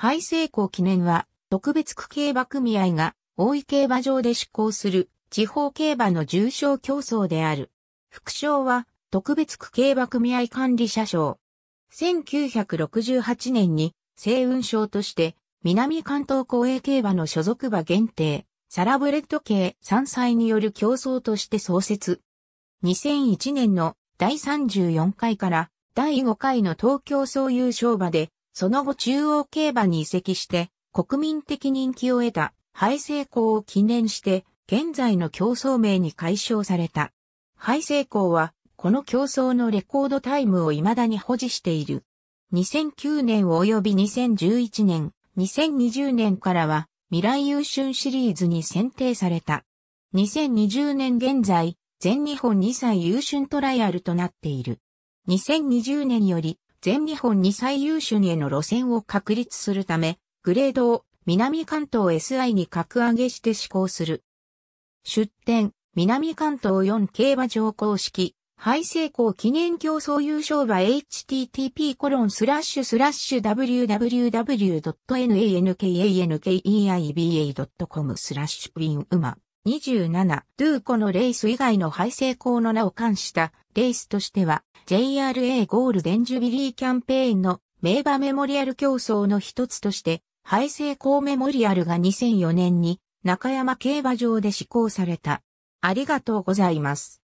廃成功記念は、特別区競馬組合が、大井競馬場で執行する、地方競馬の重賞競争である。副賞は、特別区競馬組合管理者賞。1968年に、星雲賞として、南関東公営競馬の所属馬限定、サラブレッド系3歳による競争として創設。2001年の第34回から第5回の東京総優勝馬でその後中央競馬に移籍して、国民的人気を得た、敗成功を記念して、現在の競争名に解消された。敗成功は、この競争のレコードタイムを未だに保持している。2009年及び2011年、2020年からは、未来優秀シリーズに選定された。2020年現在、全日本2歳優秀トライアルとなっている。2020年より、全日本2最優秀にへの路線を確立するため、グレードを南関東 SI に格上げして施行する。出展、南関東4競馬場公式、敗成功記念競争優勝馬 http コロンスラッシュスラッシュ www.nankankeiba.com スラッシュウィン馬27ドゥーコのレース以外の敗成功の名を冠したレースとしては JRA ゴールデンジュビリーキャンペーンの名馬メモリアル競争の一つとして廃成功メモリアルが2004年に中山競馬場で施行された。ありがとうございます。